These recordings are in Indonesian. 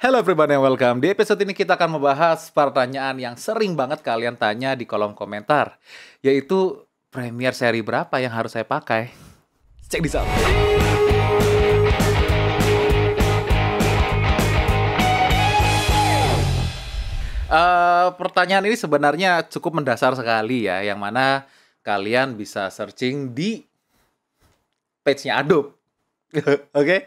Hello everybody and welcome. Di episode ini kita akan membahas pertanyaan yang sering banget kalian tanya di kolom komentar, yaitu premier seri berapa yang harus saya pakai? Cek di sana. Uh, pertanyaan ini sebenarnya cukup mendasar sekali ya, yang mana kalian bisa searching di page-nya Adobe. Oke. Okay?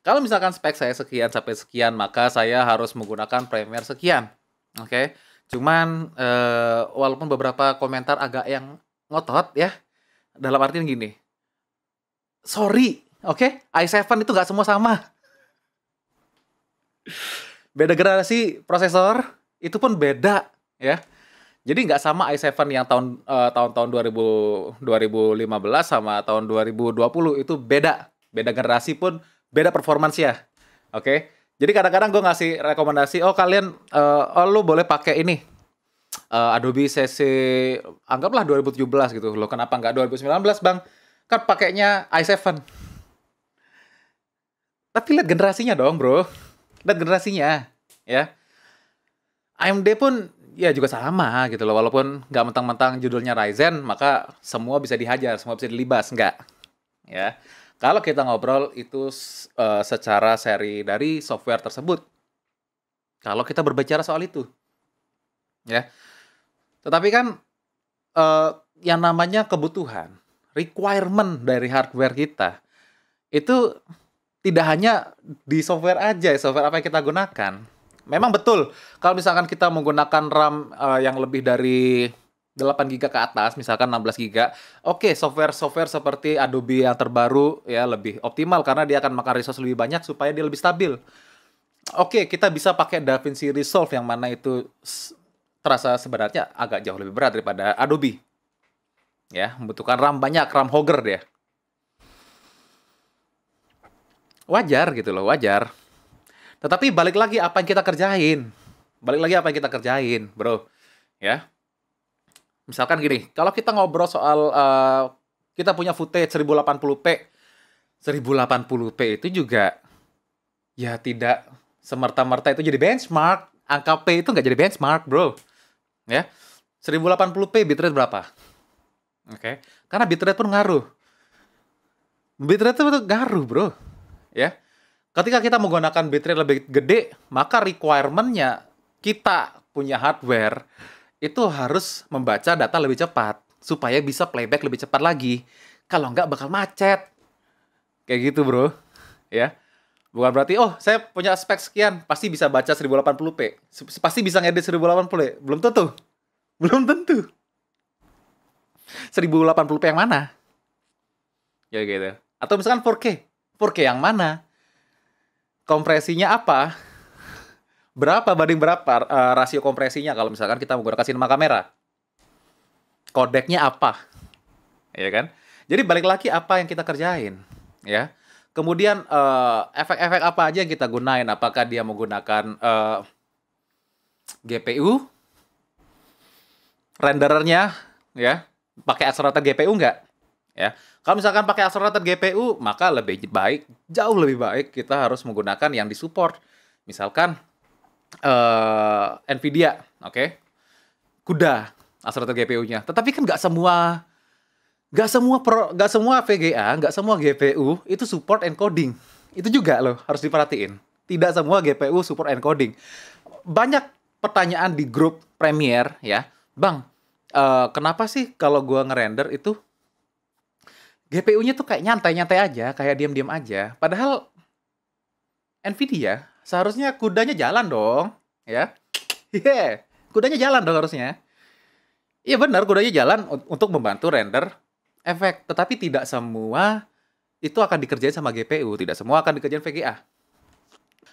Kalau misalkan spek saya sekian sampai sekian, maka saya harus menggunakan Premiere sekian. Oke. Okay? Cuman eh, walaupun beberapa komentar agak yang ngotot ya. Dalam artian gini. Sorry, oke? Okay? i7 itu nggak semua sama. Beda generasi prosesor itu pun beda ya. Jadi nggak sama i7 yang tahun uh, tahun-tahun 2000 2015 sama tahun 2020 itu beda. Beda generasi pun beda performance ya. Oke. Okay? Jadi kadang-kadang gue ngasih rekomendasi, oh kalian, uh, oh lu boleh pakai ini, uh, Adobe CC, anggaplah 2017 gitu. Lo kenapa nggak 2019 bang? Kan pakainya i7. Tapi lihat generasinya dong bro, lihat generasinya, ya. AMD pun ya juga sama gitu loh, walaupun nggak mentang-mentang judulnya Ryzen, maka semua bisa dihajar, semua bisa dilibas, nggak, ya. Kalau kita ngobrol itu uh, secara seri dari software tersebut. Kalau kita berbicara soal itu. Ya. Tetapi kan uh, yang namanya kebutuhan, requirement dari hardware kita itu tidak hanya di software aja, ya, software apa yang kita gunakan. Memang betul, kalau misalkan kita menggunakan RAM uh, yang lebih dari 8 giga ke atas, misalkan 16 giga. Oke, software-software seperti Adobe yang terbaru ya lebih optimal karena dia akan makan resource lebih banyak supaya dia lebih stabil. Oke, kita bisa pakai DaVinci Resolve yang mana itu terasa sebenarnya agak jauh lebih berat daripada Adobe. Ya, membutuhkan RAM banyak, RAM hogger dia. Wajar gitu loh, wajar. Tetapi balik lagi apa yang kita kerjain. Balik lagi apa yang kita kerjain, bro. Ya, Misalkan gini, kalau kita ngobrol soal uh, kita punya footage 1080p, 1080p itu juga ya tidak semerta-merta itu jadi benchmark. Angka P itu nggak jadi benchmark, bro. Ya, 1080p bitrate berapa? Oke, okay. karena bitrate pun ngaruh. Bitrate itu ngaruh, bro. Ya, ketika kita menggunakan bitrate lebih gede, maka requirementnya kita punya hardware itu harus membaca data lebih cepat supaya bisa playback lebih cepat lagi. Kalau nggak bakal macet. Kayak gitu, Bro. Ya. Bukan berarti oh, saya punya spek sekian, pasti bisa baca 1080p. Pasti bisa ngedit 1080p. Belum tentu. Belum tentu. 1080p yang mana? Ya gitu. Atau misalkan 4K. 4K yang mana? Kompresinya apa? berapa banding berapa uh, rasio kompresinya kalau misalkan kita menggunakan sinema kamera? Kodeknya apa? Ya kan? Jadi balik lagi apa yang kita kerjain, ya. Kemudian efek eh, efek-efek apa aja yang kita gunain? Apakah dia menggunakan uh, eh, GPU, renderernya, ya, pakai accelerator GPU nggak? Ya, kalau misalkan pakai accelerator GPU, maka lebih baik, jauh lebih baik kita harus menggunakan yang disupport. Misalkan uh, Nvidia, oke, okay? kuda accelerator GPU-nya. Tetapi kan nggak semua nggak semua pro, nggak semua VGA, nggak semua GPU itu support encoding. Itu juga loh harus diperhatiin. Tidak semua GPU support encoding. Banyak pertanyaan di grup Premier ya, Bang, uh, kenapa sih kalau gua ngerender itu GPU-nya tuh kayak nyantai-nyantai aja, kayak diam-diam aja. Padahal Nvidia seharusnya kudanya jalan dong, ya. Yeah. Kudanya jalan dong harusnya. Iya benar, kudanya jalan untuk membantu render efek, tetapi tidak semua itu akan dikerjain sama GPU, tidak semua akan dikerjain VGA.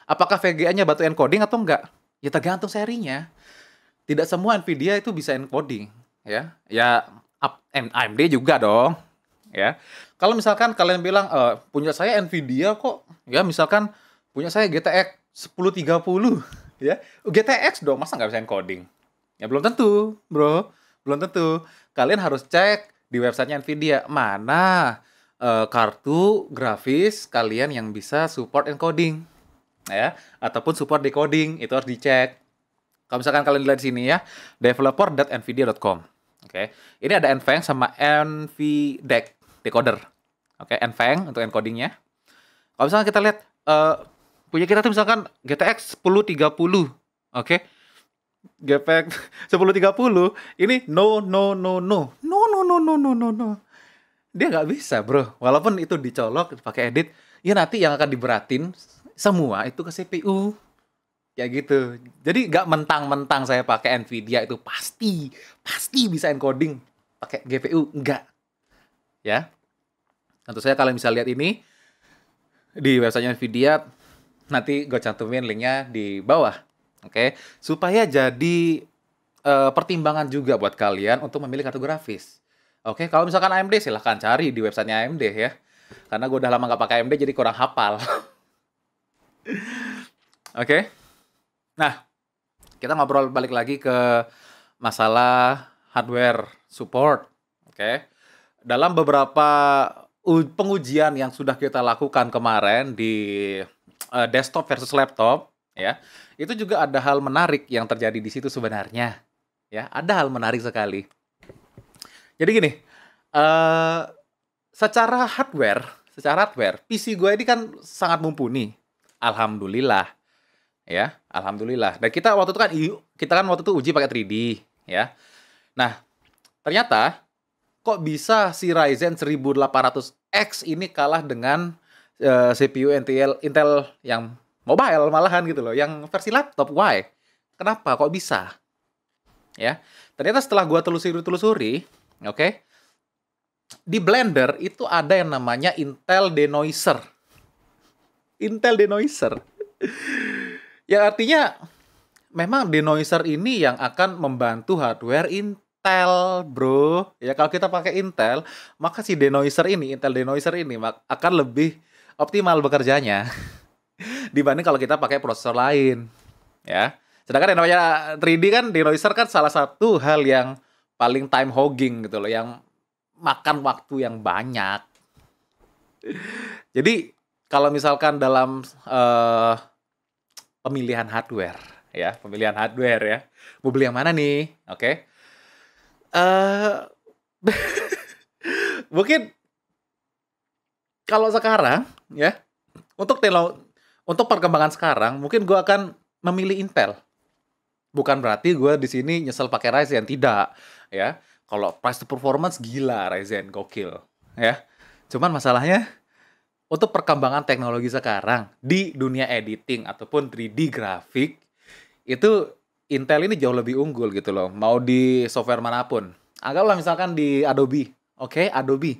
Apakah VGA-nya batu encoding atau enggak? Ya tergantung serinya. Tidak semua Nvidia itu bisa encoding, ya. Ya AMD juga dong, ya. Kalau misalkan kalian bilang e, punya saya Nvidia kok, ya misalkan punya saya GTX 1030 ya oh, GTX dong masa nggak bisa encoding ya belum tentu bro belum tentu kalian harus cek di websitenya Nvidia mana uh, kartu grafis kalian yang bisa support encoding ya ataupun support decoding itu harus dicek kalau misalkan kalian lihat di sini ya developer.nvidia.com oke okay. ini ada nfang sama nvdec decoder oke okay, nfang untuk encodingnya kalau misalkan kita lihat uh, punya kita tuh misalkan GTX 1030 oke okay? GTX 1030 ini no no no no no no no no no no no dia nggak bisa bro walaupun itu dicolok pakai edit ya nanti yang akan diberatin semua itu ke CPU ya gitu jadi nggak mentang-mentang saya pakai Nvidia itu pasti pasti bisa encoding pakai GPU enggak ya tentu saya kalian bisa lihat ini di websitenya Nvidia Nanti gue cantumin linknya di bawah. Oke, okay? supaya jadi uh, pertimbangan juga buat kalian untuk memilih kartu grafis. Oke, okay? kalau misalkan AMD silahkan cari di websitenya AMD ya. Karena gue udah lama gak pakai AMD jadi kurang hafal. Oke. okay? Nah, kita ngobrol balik lagi ke masalah hardware support. Oke. Okay? Dalam beberapa pengujian yang sudah kita lakukan kemarin di uh, desktop versus laptop ya itu juga ada hal menarik yang terjadi di situ sebenarnya ya ada hal menarik sekali jadi gini uh, secara hardware secara hardware PC gue ini kan sangat mumpuni alhamdulillah ya alhamdulillah dan kita waktu itu kan kita kan waktu itu uji pakai 3D ya nah ternyata kok bisa si Ryzen 1800X ini kalah dengan Eh, CPU Intel Intel yang mobile malahan gitu loh, yang versi laptop. Why? Kenapa? Kok bisa? Ya, ternyata setelah gua telusuri-telusuri, oke, okay, di Blender itu ada yang namanya Intel denoiser. Intel denoiser. yang artinya memang denoiser ini yang akan membantu hardware Intel, bro. Ya kalau kita pakai Intel, maka si denoiser ini, Intel denoiser ini akan lebih optimal bekerjanya dibanding kalau kita pakai prosesor lain ya sedangkan yang namanya 3D kan di kan salah satu hal yang paling time hogging gitu loh yang makan waktu yang banyak jadi kalau misalkan dalam uh, pemilihan hardware ya pemilihan hardware ya mau beli yang mana nih oke okay. uh, eh, mungkin kalau sekarang ya untuk telo untuk perkembangan sekarang mungkin gue akan memilih Intel. Bukan berarti gue di sini nyesel pakai Ryzen tidak ya. Kalau price to performance gila Ryzen gokil ya. Cuman masalahnya untuk perkembangan teknologi sekarang di dunia editing ataupun 3D grafik itu Intel ini jauh lebih unggul gitu loh. Mau di software manapun. agaklah misalkan di Adobe. Oke, okay, Adobe.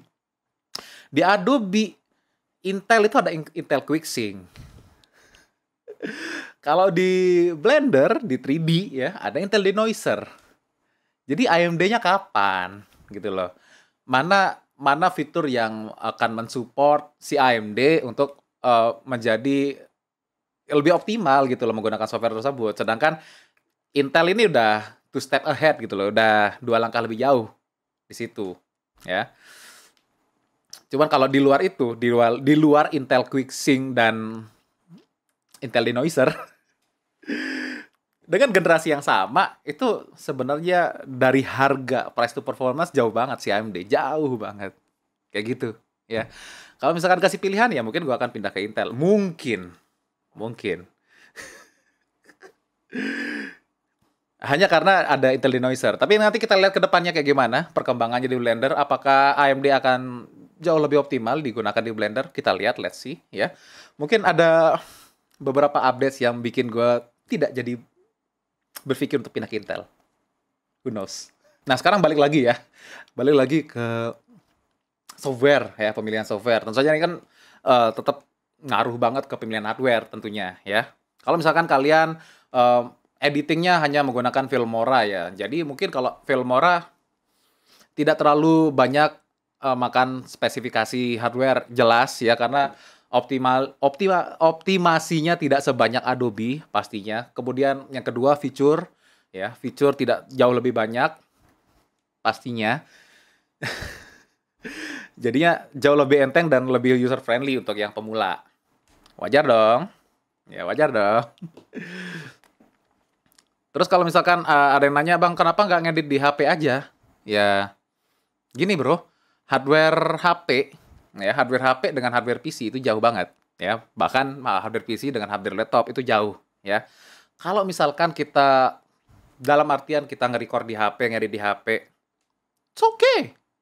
Di Adobe Intel itu ada Intel Quick Sync. Kalau di Blender di 3D ya ada Intel Denoiser. Jadi AMD-nya kapan gitu loh. Mana mana fitur yang akan mensupport si AMD untuk uh, menjadi lebih optimal gitu loh menggunakan software tersebut. Sedangkan Intel ini udah two step ahead gitu loh, udah dua langkah lebih jauh di situ ya. Cuman kalau di luar itu, di luar di luar Intel Sync dan Intel Denoiser dengan generasi yang sama itu sebenarnya dari harga price to performance jauh banget si AMD, jauh banget. Kayak gitu, ya. Kalau misalkan kasih pilihan ya mungkin gua akan pindah ke Intel. Mungkin. Mungkin. Hanya karena ada Intel Denoiser. Tapi nanti kita lihat ke depannya kayak gimana perkembangannya di Blender. Apakah AMD akan jauh lebih optimal digunakan di Blender. Kita lihat, let's see ya. Mungkin ada beberapa updates yang bikin gue tidak jadi berpikir untuk pindah ke Intel. Who knows? Nah sekarang balik lagi ya, balik lagi ke software ya pemilihan software. Tentu saja ini kan uh, tetap ngaruh banget ke pemilihan hardware tentunya ya. Kalau misalkan kalian uh, editingnya hanya menggunakan Filmora ya, jadi mungkin kalau Filmora tidak terlalu banyak Eh, makan spesifikasi hardware jelas ya karena optimal optima, optimasinya tidak sebanyak Adobe pastinya. Kemudian yang kedua fitur ya, fitur tidak jauh lebih banyak pastinya. Jadinya jauh lebih enteng dan lebih user friendly untuk yang pemula. Wajar dong. Ya wajar dong. Terus kalau misalkan uh, ada yang nanya, bang kenapa nggak ngedit di HP aja? Ya gini bro, hardware HP ya hardware HP dengan hardware PC itu jauh banget ya bahkan hardware PC dengan hardware laptop itu jauh ya kalau misalkan kita dalam artian kita nge-record di HP ngedit di HP it's okay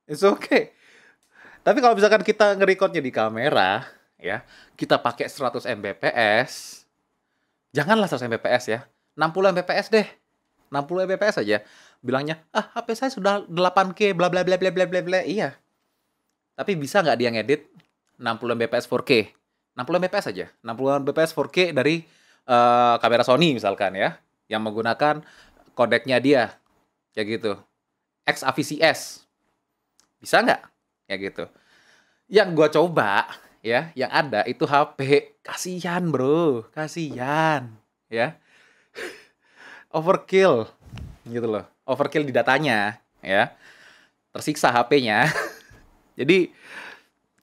it's okay tapi kalau misalkan kita nge-recordnya di kamera ya kita pakai 100 Mbps janganlah 100 Mbps ya 60 Mbps deh 60 Mbps aja bilangnya ah HP saya sudah 8K bla bla bla bla bla bla bla iya tapi bisa nggak dia ngedit 60 bps 4K? 60 bps aja. 60 bps 4K dari uh, kamera Sony misalkan ya, yang menggunakan kodeknya dia. ya gitu. XAVCS. Bisa nggak? ya gitu. Yang gua coba ya, yang ada itu HP. Kasihan, Bro. Kasihan, ya. Overkill gitu loh. Overkill di datanya, ya tersiksa HP-nya. Jadi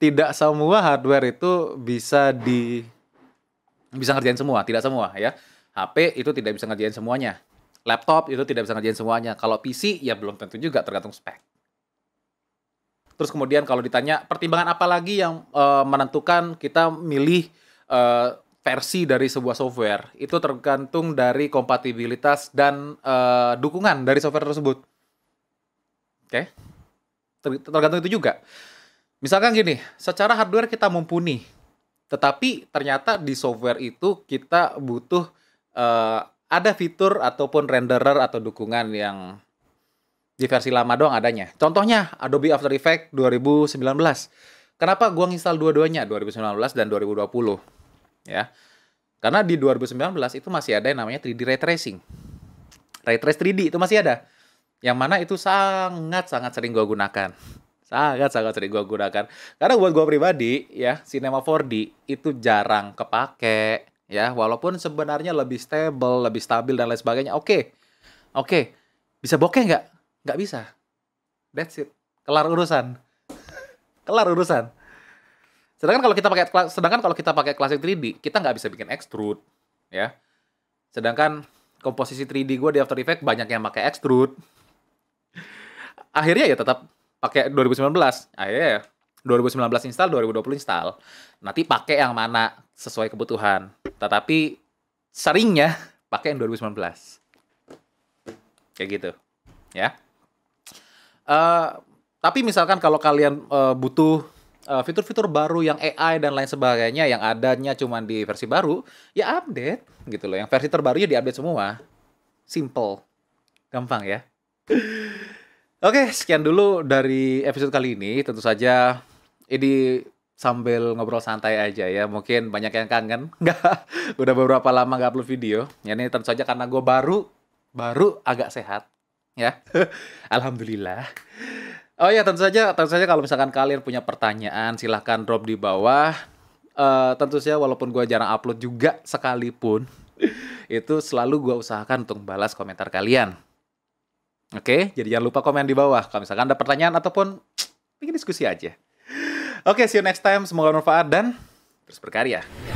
tidak semua hardware itu bisa di bisa ngerjain semua, tidak semua ya. HP itu tidak bisa ngerjain semuanya. Laptop itu tidak bisa ngerjain semuanya. Kalau PC ya belum tentu juga tergantung spek. Terus kemudian kalau ditanya pertimbangan apa lagi yang uh, menentukan kita milih uh, versi dari sebuah software itu tergantung dari kompatibilitas dan uh, dukungan dari software tersebut. Oke. Okay? tergantung itu juga. Misalkan gini, secara hardware kita mumpuni, tetapi ternyata di software itu kita butuh uh, ada fitur ataupun renderer atau dukungan yang di versi lama doang adanya. Contohnya Adobe After Effects 2019. Kenapa gua nginstal dua-duanya 2019 dan 2020? Ya. Karena di 2019 itu masih ada yang namanya 3D ray tracing. Ray trace 3D itu masih ada. Yang mana itu sangat-sangat sering gue gunakan. Sangat-sangat sering gue gunakan. Karena buat gue pribadi, ya, Cinema 4D itu jarang kepake. Ya, walaupun sebenarnya lebih stable, lebih stabil, dan lain sebagainya. Oke, okay. oke. Okay. Bisa bokeh nggak? Nggak bisa. That's it. Kelar urusan. Kelar urusan. Sedangkan kalau kita pakai sedangkan kalau kita pakai klasik 3D, kita nggak bisa bikin extrude, ya. Sedangkan komposisi 3D gue di After Effects banyak yang pakai extrude akhirnya ya tetap pakai 2019 akhirnya ya 2019 install 2020 install nanti pakai yang mana sesuai kebutuhan tetapi seringnya pakai yang 2019 kayak gitu ya uh, tapi misalkan kalau kalian uh, butuh fitur eh, fitur-fitur baru yang AI dan lain sebagainya yang adanya cuma di versi baru ya update gitu loh yang versi terbaru ya diupdate semua simple gampang ya Oke, sekian dulu dari episode kali ini. Tentu saja ini sambil ngobrol santai aja ya. Mungkin banyak yang kangen. Nggak, udah beberapa lama nggak upload video. Ya ini tentu saja karena gue baru, baru agak sehat. Ya, Alhamdulillah. Oh ya tentu saja, tentu saja kalau misalkan kalian punya pertanyaan, silahkan drop di bawah. Uh, tentu saja walaupun gue jarang upload juga sekalipun, itu selalu gue usahakan untuk balas komentar kalian. Oke, jadi jangan lupa komen di bawah kalau misalkan ada pertanyaan ataupun bikin diskusi aja. Oke, see you next time. Semoga bermanfaat dan terus berkarya.